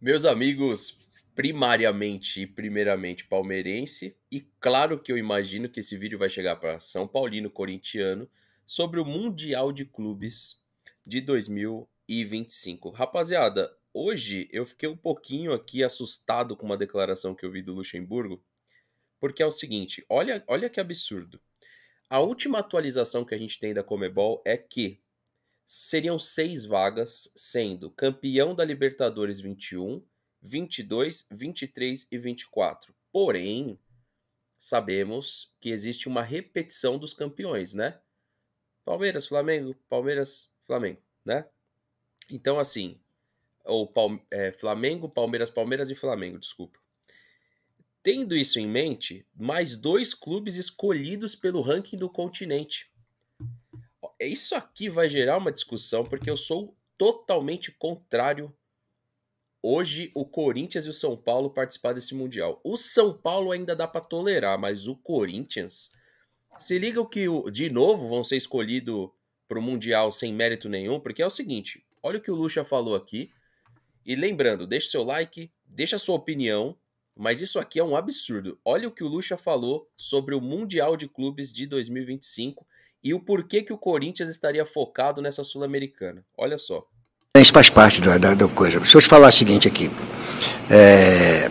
Meus amigos, primariamente e primeiramente palmeirense, e claro que eu imagino que esse vídeo vai chegar para São Paulino corintiano sobre o Mundial de Clubes de 2025. Rapaziada, hoje eu fiquei um pouquinho aqui assustado com uma declaração que eu vi do Luxemburgo, porque é o seguinte, olha, olha que absurdo. A última atualização que a gente tem da Comebol é que seriam seis vagas, sendo campeão da Libertadores 21, 22, 23 e 24. Porém, sabemos que existe uma repetição dos campeões, né? Palmeiras, Flamengo, Palmeiras, Flamengo, né? Então, assim, ou Palme é, Flamengo, Palmeiras, Palmeiras e Flamengo, desculpa. Tendo isso em mente, mais dois clubes escolhidos pelo ranking do continente isso aqui vai gerar uma discussão, porque eu sou totalmente contrário hoje o Corinthians e o São Paulo participar desse Mundial. O São Paulo ainda dá para tolerar, mas o Corinthians. Se liga que, de novo, vão ser escolhidos para o Mundial sem mérito nenhum, porque é o seguinte: olha o que o Lucha falou aqui. E lembrando, deixa seu like, deixa sua opinião, mas isso aqui é um absurdo. Olha o que o Lucha falou sobre o Mundial de Clubes de 2025 e o porquê que o Corinthians estaria focado nessa Sul-Americana. Olha só. Isso faz parte da, da, da, coisa. Deixa eu te falar o seguinte aqui. É...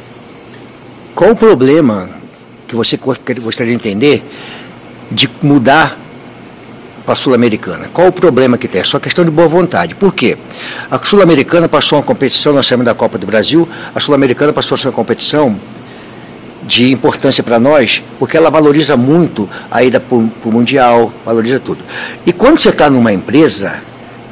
Qual o problema que você gostaria de entender de mudar para a Sul-Americana? Qual o problema que tem? É só questão de boa vontade. Por quê? A Sul-Americana passou uma competição, na semana da Copa do Brasil, a Sul-Americana passou a sua competição de importância para nós, porque ela valoriza muito a ida para o Mundial, valoriza tudo. E quando você está numa empresa,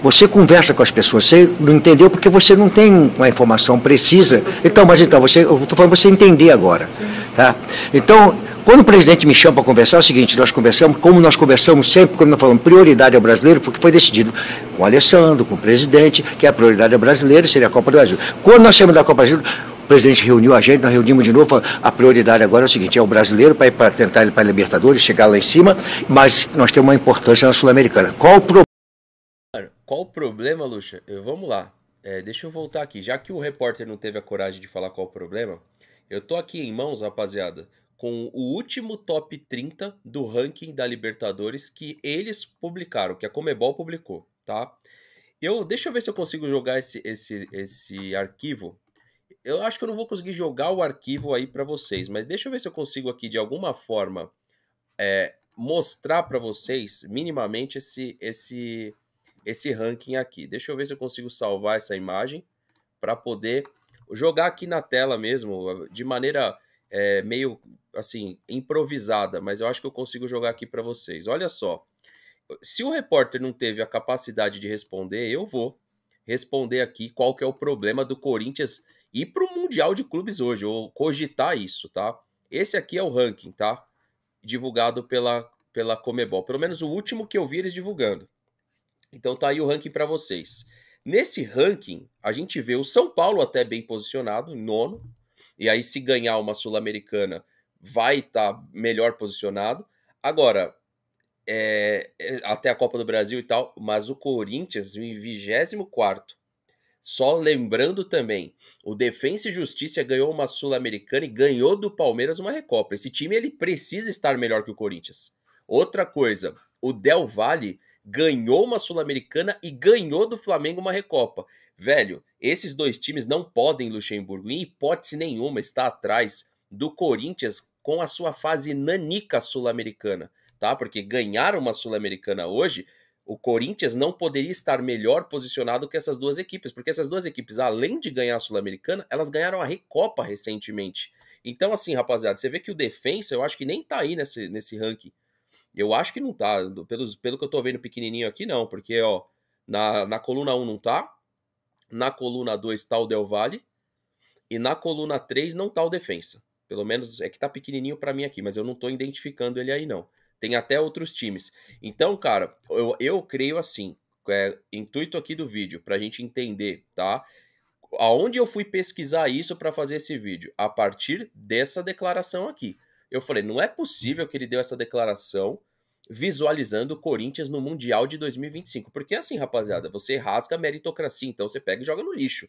você conversa com as pessoas, você não entendeu porque você não tem uma informação precisa. Então, mas então, você, eu estou falando você entender agora. Tá? Então, quando o presidente me chama para conversar, é o seguinte, nós conversamos, como nós conversamos sempre, quando nós falamos prioridade ao brasileiro, porque foi decidido com o Alessandro, com o presidente, que a prioridade ao brasileiro seria a Copa do Brasil. Quando nós chegamos da Copa do Brasil, o presidente reuniu a gente, nós reunimos de novo. A prioridade agora é o seguinte: é o brasileiro para, ir para tentar ele para a Libertadores, chegar lá em cima, mas nós temos uma importância na Sul-Americana. Qual o problema? Qual o problema, Lucha? Vamos lá. É, deixa eu voltar aqui. Já que o repórter não teve a coragem de falar qual o problema, eu tô aqui em mãos, rapaziada, com o último top 30 do ranking da Libertadores que eles publicaram, que a Comebol publicou, tá? Eu, deixa eu ver se eu consigo jogar esse, esse, esse arquivo eu acho que eu não vou conseguir jogar o arquivo aí para vocês, mas deixa eu ver se eu consigo aqui de alguma forma é, mostrar para vocês minimamente esse, esse, esse ranking aqui. Deixa eu ver se eu consigo salvar essa imagem para poder jogar aqui na tela mesmo, de maneira é, meio assim improvisada, mas eu acho que eu consigo jogar aqui para vocês. Olha só, se o repórter não teve a capacidade de responder, eu vou responder aqui qual que é o problema do Corinthians ir para o Mundial de Clubes hoje, ou cogitar isso, tá? Esse aqui é o ranking, tá? Divulgado pela, pela Comebol. Pelo menos o último que eu vi eles divulgando. Então tá aí o ranking para vocês. Nesse ranking, a gente vê o São Paulo até bem posicionado, em nono. E aí, se ganhar uma Sul-Americana, vai estar tá melhor posicionado. Agora, é, é, até a Copa do Brasil e tal, mas o Corinthians em 24 só lembrando também, o Defensa e Justiça ganhou uma Sul-Americana e ganhou do Palmeiras uma Recopa. Esse time ele precisa estar melhor que o Corinthians. Outra coisa, o Del Valle ganhou uma Sul-Americana e ganhou do Flamengo uma Recopa. Velho, esses dois times não podem, Luxemburgo, em hipótese nenhuma, estar atrás do Corinthians com a sua fase nanica sul-americana, tá? Porque ganhar uma sul-americana hoje o Corinthians não poderia estar melhor posicionado que essas duas equipes, porque essas duas equipes, além de ganhar a Sul-Americana, elas ganharam a Recopa recentemente. Então, assim, rapaziada, você vê que o Defensa, eu acho que nem tá aí nesse, nesse ranking. Eu acho que não tá. Pelos, pelo que eu tô vendo pequenininho aqui, não, porque, ó, na, na coluna 1 não tá, na coluna 2 tá o Del Valle, e na coluna 3 não tá o Defensa. Pelo menos é que tá pequenininho para mim aqui, mas eu não tô identificando ele aí, não. Tem até outros times. Então, cara, eu, eu creio assim, é, intuito aqui do vídeo, para a gente entender, tá? Aonde eu fui pesquisar isso para fazer esse vídeo? A partir dessa declaração aqui. Eu falei, não é possível que ele deu essa declaração visualizando o Corinthians no Mundial de 2025. Porque assim, rapaziada, você rasga a meritocracia, então você pega e joga no lixo.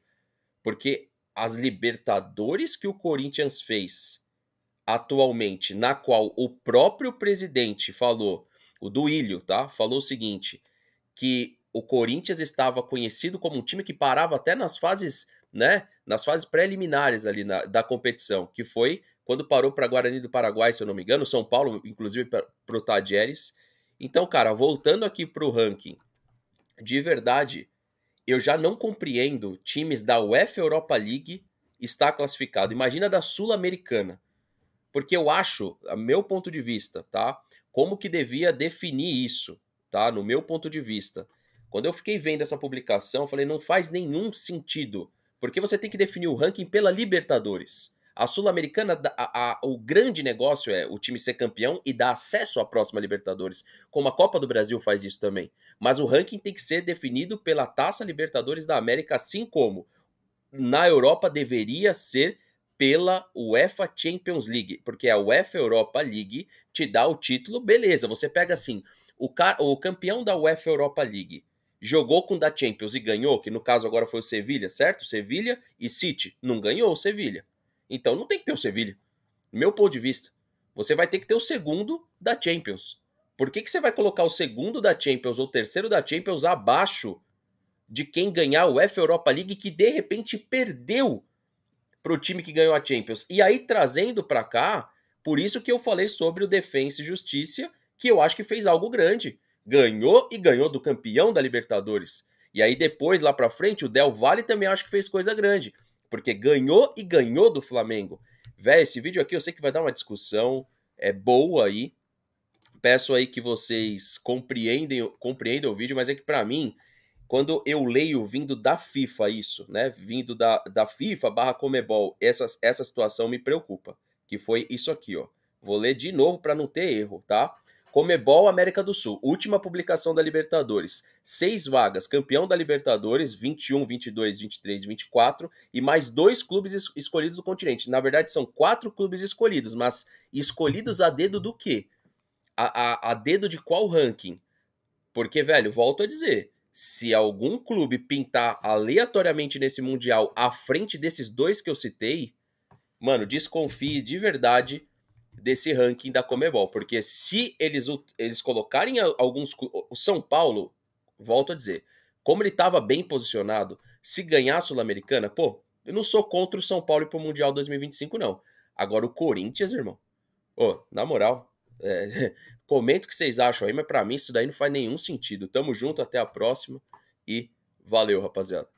Porque as Libertadores que o Corinthians fez atualmente, na qual o próprio presidente falou, o Duílio, tá? Falou o seguinte: que o Corinthians estava conhecido como um time que parava até nas fases, né? Nas fases preliminares ali na, da competição, que foi quando parou para Guarani do Paraguai, se eu não me engano, São Paulo, inclusive para o Tadieres. Então, cara, voltando aqui para o ranking, de verdade, eu já não compreendo times da UEFA Europa League estar classificado. Imagina da Sul-Americana porque eu acho, a meu ponto de vista, tá? Como que devia definir isso, tá? No meu ponto de vista. Quando eu fiquei vendo essa publicação, eu falei, não faz nenhum sentido, porque você tem que definir o ranking pela Libertadores. A Sul-Americana, o grande negócio é o time ser campeão e dar acesso à próxima Libertadores, como a Copa do Brasil faz isso também. Mas o ranking tem que ser definido pela Taça Libertadores da América, assim como na Europa deveria ser pela UEFA Champions League, porque a UEFA Europa League te dá o título, beleza, você pega assim, o, o campeão da UEFA Europa League jogou com da Champions e ganhou, que no caso agora foi o Sevilha, certo? Sevilha e City, não ganhou o Sevilha. Então não tem que ter o Sevilha, meu ponto de vista. Você vai ter que ter o segundo da Champions. Por que, que você vai colocar o segundo da Champions ou o terceiro da Champions abaixo de quem ganhar o UEFA Europa League que de repente perdeu para o time que ganhou a Champions. E aí, trazendo para cá, por isso que eu falei sobre o Defensa e Justiça, que eu acho que fez algo grande. Ganhou e ganhou do campeão da Libertadores. E aí, depois, lá para frente, o Del Valle também acho que fez coisa grande, porque ganhou e ganhou do Flamengo. Véi, esse vídeo aqui eu sei que vai dar uma discussão é boa aí. Peço aí que vocês compreendem, compreendam o vídeo, mas é que para mim quando eu leio vindo da FIFA isso, né? Vindo da, da FIFA barra Comebol, essas, essa situação me preocupa. Que foi isso aqui, ó. Vou ler de novo para não ter erro, tá? Comebol América do Sul, última publicação da Libertadores. Seis vagas, campeão da Libertadores, 21, 22, 23 24, e mais dois clubes es escolhidos do continente. Na verdade, são quatro clubes escolhidos, mas escolhidos a dedo do quê? A, a, a dedo de qual ranking? Porque, velho, volto a dizer, se algum clube pintar aleatoriamente nesse Mundial à frente desses dois que eu citei, mano, desconfie de verdade desse ranking da Comebol. Porque se eles, eles colocarem alguns. O São Paulo, volto a dizer, como ele estava bem posicionado, se ganhar a Sul-Americana, pô, eu não sou contra o São Paulo ir pro Mundial 2025, não. Agora o Corinthians, irmão. Ô, oh, na moral, é, comenta o que vocês acham aí, mas para mim isso daí não faz nenhum sentido. Tamo junto, até a próxima e valeu, rapaziada.